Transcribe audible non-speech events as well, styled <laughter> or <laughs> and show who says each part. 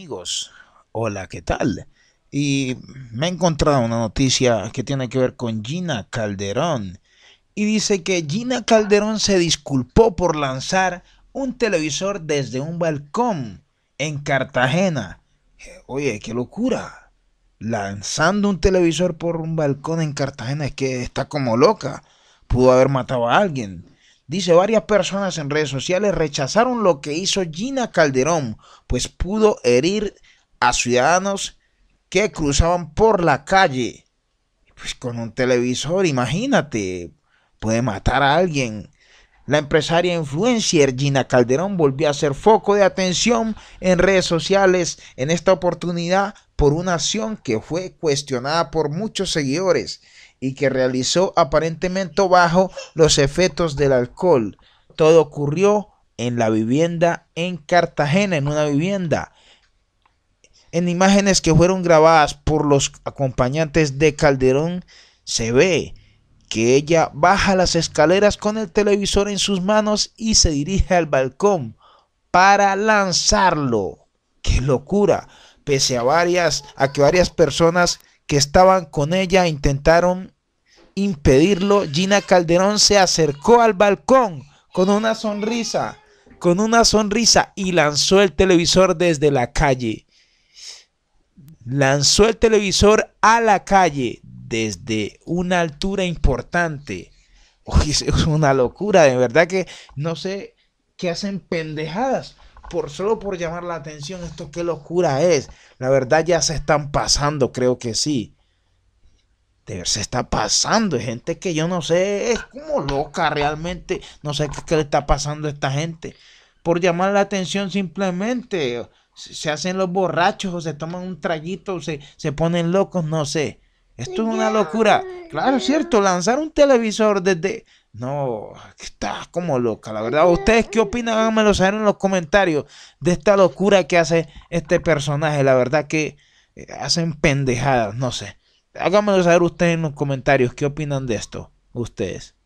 Speaker 1: amigos, hola, ¿qué tal? Y me he encontrado una noticia que tiene que ver con Gina Calderón. Y dice que Gina Calderón se disculpó por lanzar un televisor desde un balcón en Cartagena. Oye, qué locura. Lanzando un televisor por un balcón en Cartagena es que está como loca. Pudo haber matado a alguien. Dice, varias personas en redes sociales rechazaron lo que hizo Gina Calderón, pues pudo herir a ciudadanos que cruzaban por la calle. Pues con un televisor, imagínate, puede matar a alguien. La empresaria influencer Gina Calderón volvió a ser foco de atención en redes sociales en esta oportunidad por una acción que fue cuestionada por muchos seguidores y que realizó aparentemente bajo los efectos del alcohol. Todo ocurrió en la vivienda en Cartagena, en una vivienda, en imágenes que fueron grabadas por los acompañantes de Calderón, se ve que ella baja las escaleras con el televisor en sus manos y se dirige al balcón para lanzarlo. ¡Qué locura! Pese a varias a que varias personas que estaban con ella intentaron impedirlo, Gina Calderón se acercó al balcón con una sonrisa, con una sonrisa y lanzó el televisor desde la calle. Lanzó el televisor a la calle desde una altura importante. Uy, <laughs> es una locura, de verdad que no sé qué hacen pendejadas por solo por llamar la atención. Esto qué locura es. La verdad ya se están pasando, creo que sí. De se está pasando. Gente que yo no sé, es como loca realmente. No sé qué, le está pasando a esta gente. Por llamar la atención simplemente. Se hacen los borrachos o se toman un traguito o se, se ponen locos, no sé. Esto es una locura. Claro, es cierto, lanzar un televisor desde, no, está como loca, la verdad. ¿Ustedes qué opinan? Háganmelo saber en los comentarios de esta locura que hace este personaje. La verdad que eh, hacen pendejadas, no sé. Háganmelo saber ustedes en los comentarios qué opinan de esto, ustedes.